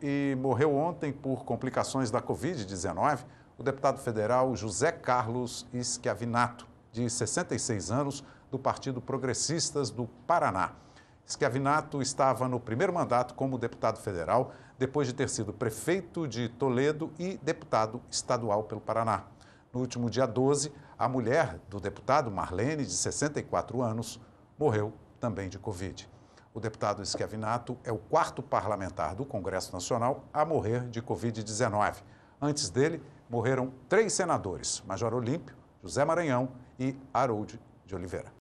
e morreu ontem por complicações da Covid-19 o deputado federal José Carlos Esquiavinato, de 66 anos, do Partido Progressistas do Paraná. Esquiavinato estava no primeiro mandato como deputado federal, depois de ter sido prefeito de Toledo e deputado estadual pelo Paraná. No último dia 12, a mulher do deputado Marlene, de 64 anos, morreu também de Covid. O deputado Schiavinato é o quarto parlamentar do Congresso Nacional a morrer de Covid-19. Antes dele, morreram três senadores, Major Olímpio, José Maranhão e Harold de Oliveira.